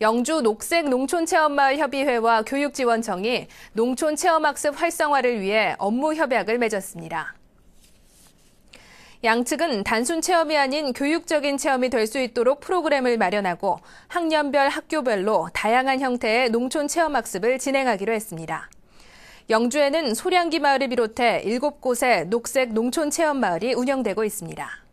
영주 녹색 농촌 체험마을 협의회와 교육지원청이 농촌 체험학습 활성화를 위해 업무 협약을 맺었습니다. 양측은 단순 체험이 아닌 교육적인 체험이 될 수 있도록 프로그램을 마련하고 학년별 학교별로 다양한 형태의 농촌 체험학습을 진행하기로 했습니다. 영주에는 소량기 마을을 비롯해 7곳의 녹색 농촌 체험 마을이 운영되고 있습니다.